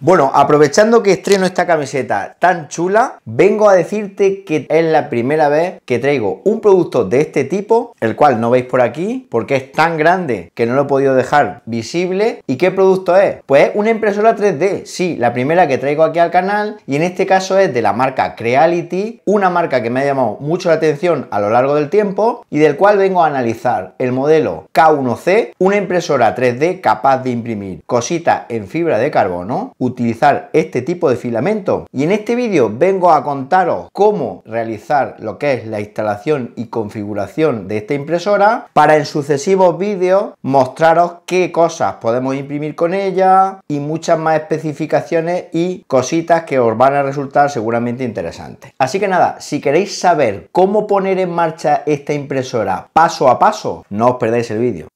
Bueno, aprovechando que estreno esta camiseta tan chula, vengo a decirte que es la primera vez que traigo un producto de este tipo, el cual no veis por aquí, porque es tan grande que no lo he podido dejar visible. ¿Y qué producto es? Pues una impresora 3D, sí, la primera que traigo aquí al canal, y en este caso es de la marca Creality, una marca que me ha llamado mucho la atención a lo largo del tiempo, y del cual vengo a analizar el modelo K1C, una impresora 3D capaz de imprimir cositas en fibra de carbono, utilizar este tipo de filamento. Y en este vídeo vengo a contaros cómo realizar lo que es la instalación y configuración de esta impresora para en sucesivos vídeos mostraros qué cosas podemos imprimir con ella y muchas más especificaciones y cositas que os van a resultar seguramente interesantes. Así que nada, si queréis saber cómo poner en marcha esta impresora paso a paso, no os perdáis el vídeo.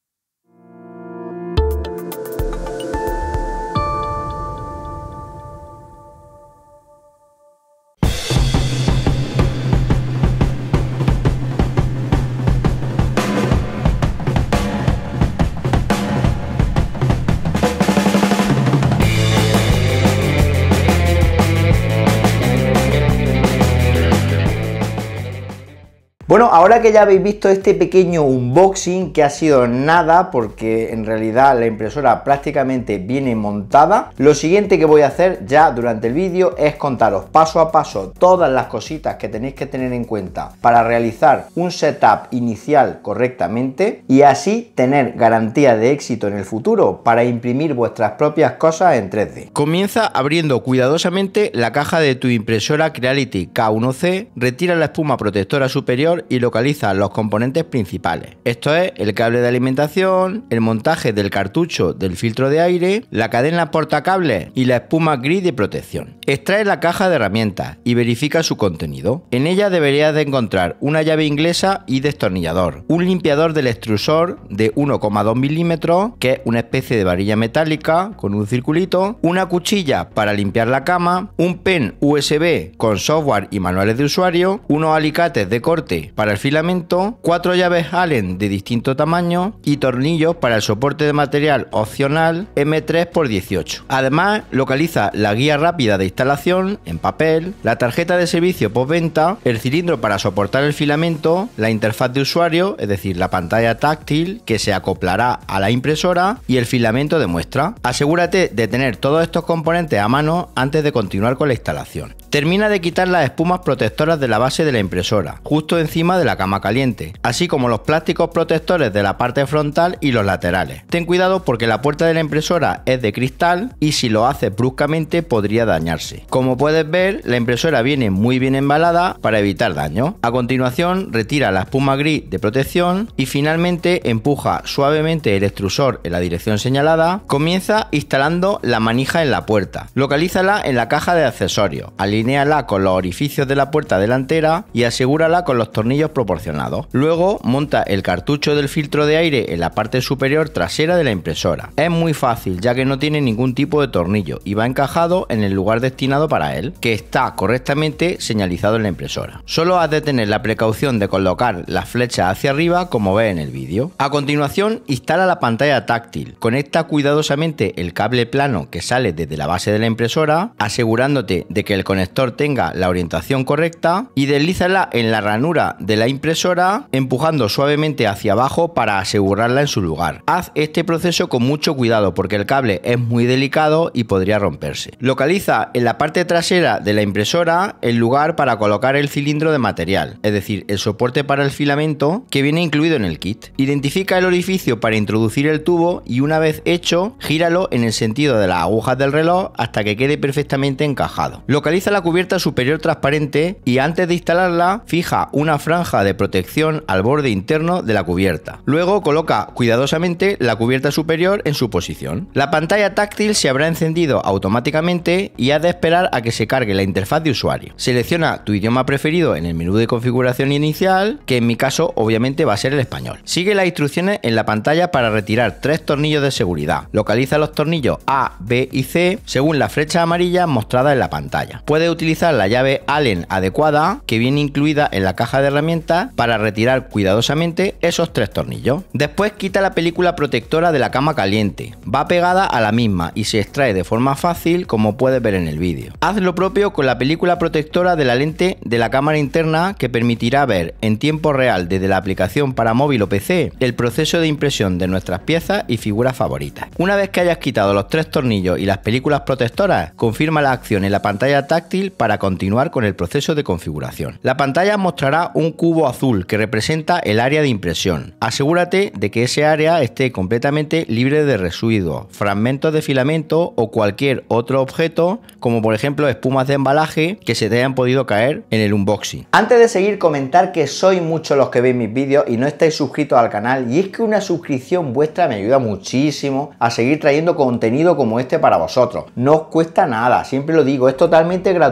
Bueno, ahora que ya habéis visto este pequeño unboxing que ha sido nada porque en realidad la impresora prácticamente viene montada, lo siguiente que voy a hacer ya durante el vídeo es contaros paso a paso todas las cositas que tenéis que tener en cuenta para realizar un setup inicial correctamente y así tener garantía de éxito en el futuro para imprimir vuestras propias cosas en 3D. Comienza abriendo cuidadosamente la caja de tu impresora Creality K1C, retira la espuma protectora superior y localiza los componentes principales. Esto es el cable de alimentación, el montaje del cartucho del filtro de aire, la cadena portacable y la espuma gris de protección. Extrae la caja de herramientas y verifica su contenido. En ella deberías de encontrar una llave inglesa y destornillador, un limpiador del extrusor de 1,2 milímetros, que es una especie de varilla metálica con un circulito, una cuchilla para limpiar la cama, un pen USB con software y manuales de usuario, unos alicates de corte para el filamento, cuatro llaves Allen de distinto tamaño y tornillos para el soporte de material opcional M3x18. Además, localiza la guía rápida de instalación en papel, la tarjeta de servicio postventa, el cilindro para soportar el filamento, la interfaz de usuario, es decir, la pantalla táctil que se acoplará a la impresora y el filamento de muestra. Asegúrate de tener todos estos componentes a mano antes de continuar con la instalación. Termina de quitar las espumas protectoras de la base de la impresora, justo encima de la cama caliente, así como los plásticos protectores de la parte frontal y los laterales. Ten cuidado porque la puerta de la impresora es de cristal y si lo haces bruscamente podría dañarse. Como puedes ver, la impresora viene muy bien embalada para evitar daño. A continuación, retira la espuma gris de protección y finalmente empuja suavemente el extrusor en la dirección señalada. Comienza instalando la manija en la puerta. Localízala en la caja de accesorios, al la con los orificios de la puerta delantera y asegúrala con los tornillos proporcionados. Luego monta el cartucho del filtro de aire en la parte superior trasera de la impresora. Es muy fácil ya que no tiene ningún tipo de tornillo y va encajado en el lugar destinado para él, que está correctamente señalizado en la impresora. Solo has de tener la precaución de colocar las flechas hacia arriba como ve en el vídeo. A continuación instala la pantalla táctil, conecta cuidadosamente el cable plano que sale desde la base de la impresora, asegurándote de que el conector tenga la orientación correcta y deslízala en la ranura de la impresora empujando suavemente hacia abajo para asegurarla en su lugar. Haz este proceso con mucho cuidado porque el cable es muy delicado y podría romperse. Localiza en la parte trasera de la impresora el lugar para colocar el cilindro de material, es decir, el soporte para el filamento que viene incluido en el kit. Identifica el orificio para introducir el tubo y una vez hecho, gíralo en el sentido de las agujas del reloj hasta que quede perfectamente encajado. Localiza la cubierta superior transparente y antes de instalarla fija una franja de protección al borde interno de la cubierta. Luego coloca cuidadosamente la cubierta superior en su posición. La pantalla táctil se habrá encendido automáticamente y ha de esperar a que se cargue la interfaz de usuario. Selecciona tu idioma preferido en el menú de configuración inicial, que en mi caso obviamente va a ser el español. Sigue las instrucciones en la pantalla para retirar tres tornillos de seguridad. Localiza los tornillos A, B y C según la flecha amarilla mostrada en la pantalla. Puedes utilizar la llave Allen adecuada que viene incluida en la caja de herramientas para retirar cuidadosamente esos tres tornillos. Después quita la película protectora de la cama caliente. Va pegada a la misma y se extrae de forma fácil como puedes ver en el vídeo. Haz lo propio con la película protectora de la lente de la cámara interna que permitirá ver en tiempo real desde la aplicación para móvil o PC el proceso de impresión de nuestras piezas y figuras favoritas. Una vez que hayas quitado los tres tornillos y las películas protectoras, confirma la acción en la pantalla táctil para continuar con el proceso de configuración. La pantalla mostrará un cubo azul que representa el área de impresión. Asegúrate de que ese área esté completamente libre de residuos, fragmentos de filamento o cualquier otro objeto, como por ejemplo espumas de embalaje que se te hayan podido caer en el unboxing. Antes de seguir, comentar que soy muchos los que veis mis vídeos y no estáis suscritos al canal y es que una suscripción vuestra me ayuda muchísimo a seguir trayendo contenido como este para vosotros. No os cuesta nada, siempre lo digo, es totalmente gratuito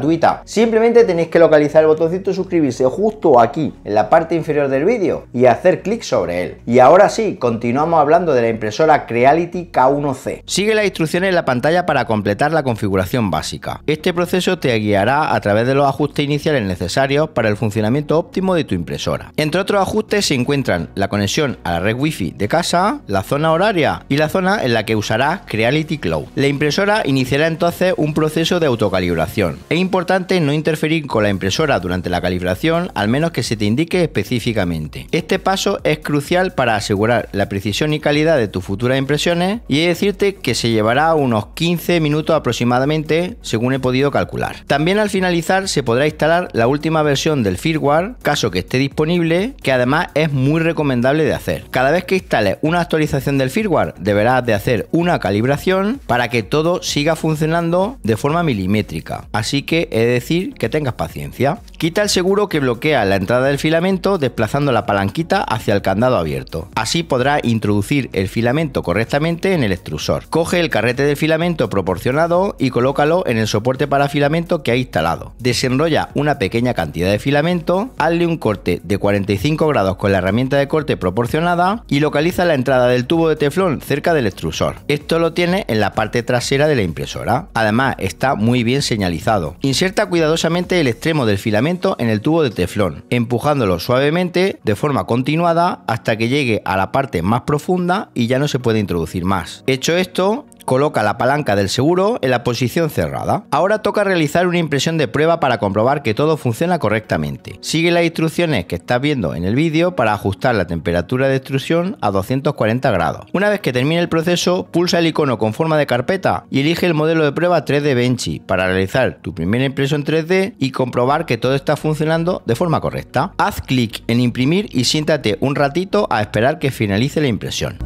Simplemente tenéis que localizar el botoncito suscribirse justo aquí, en la parte inferior del vídeo, y hacer clic sobre él. Y ahora sí, continuamos hablando de la impresora Creality K1C. Sigue las instrucciones en la pantalla para completar la configuración básica. Este proceso te guiará a través de los ajustes iniciales necesarios para el funcionamiento óptimo de tu impresora. Entre otros ajustes se encuentran la conexión a la red wifi de casa, la zona horaria y la zona en la que usarás Creality Cloud. La impresora iniciará entonces un proceso de autocalibración e importante no interferir con la impresora durante la calibración, al menos que se te indique específicamente. Este paso es crucial para asegurar la precisión y calidad de tus futuras impresiones y he decirte que se llevará unos 15 minutos aproximadamente según he podido calcular. También al finalizar se podrá instalar la última versión del firmware, caso que esté disponible, que además es muy recomendable de hacer. Cada vez que instales una actualización del firmware deberás de hacer una calibración para que todo siga funcionando de forma milimétrica. Así que es decir, que tengas paciencia. Quita el seguro que bloquea la entrada del filamento desplazando la palanquita hacia el candado abierto. Así podrá introducir el filamento correctamente en el extrusor. Coge el carrete de filamento proporcionado y colócalo en el soporte para filamento que ha instalado. Desenrolla una pequeña cantidad de filamento, hazle un corte de 45 grados con la herramienta de corte proporcionada y localiza la entrada del tubo de teflón cerca del extrusor. Esto lo tiene en la parte trasera de la impresora. Además está muy bien señalizado. Inserta cuidadosamente el extremo del filamento en el tubo de teflón, empujándolo suavemente de forma continuada hasta que llegue a la parte más profunda y ya no se puede introducir más. Hecho esto, Coloca la palanca del seguro en la posición cerrada. Ahora toca realizar una impresión de prueba para comprobar que todo funciona correctamente. Sigue las instrucciones que estás viendo en el vídeo para ajustar la temperatura de extrusión a 240 grados. Una vez que termine el proceso, pulsa el icono con forma de carpeta y elige el modelo de prueba 3D Benchy para realizar tu primera impresión 3D y comprobar que todo está funcionando de forma correcta. Haz clic en imprimir y siéntate un ratito a esperar que finalice la impresión.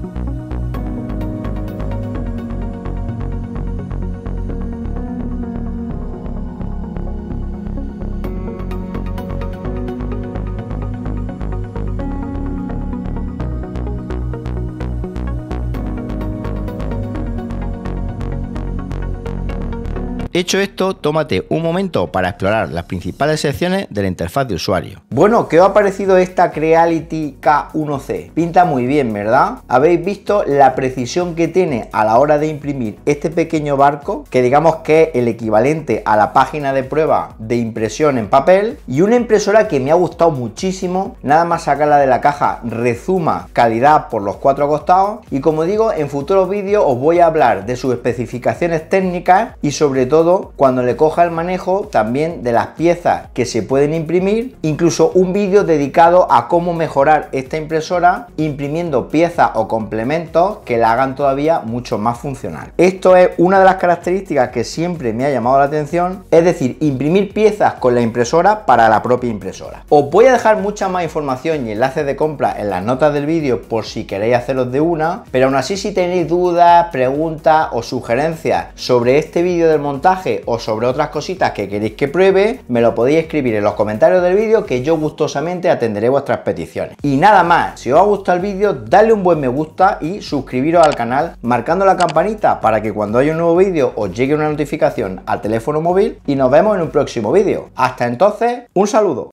Hecho esto, tómate un momento para explorar las principales secciones de la interfaz de usuario. Bueno, ¿qué os ha parecido esta Creality K1C? Pinta muy bien, ¿verdad? Habéis visto la precisión que tiene a la hora de imprimir este pequeño barco, que digamos que es el equivalente a la página de prueba de impresión en papel, y una impresora que me ha gustado muchísimo, nada más sacarla de la caja, rezuma calidad por los cuatro costados, y como digo, en futuros vídeos os voy a hablar de sus especificaciones técnicas y sobre todo cuando le coja el manejo también de las piezas que se pueden imprimir, incluso un vídeo dedicado a cómo mejorar esta impresora imprimiendo piezas o complementos que la hagan todavía mucho más funcional. Esto es una de las características que siempre me ha llamado la atención, es decir, imprimir piezas con la impresora para la propia impresora. Os voy a dejar mucha más información y enlaces de compra en las notas del vídeo por si queréis haceros de una, pero aún así si tenéis dudas, preguntas o sugerencias sobre este vídeo del montaje, o sobre otras cositas que queréis que pruebe, me lo podéis escribir en los comentarios del vídeo que yo gustosamente atenderé vuestras peticiones. Y nada más, si os ha gustado el vídeo, dale un buen me gusta y suscribiros al canal marcando la campanita para que cuando haya un nuevo vídeo os llegue una notificación al teléfono móvil y nos vemos en un próximo vídeo. Hasta entonces, un saludo.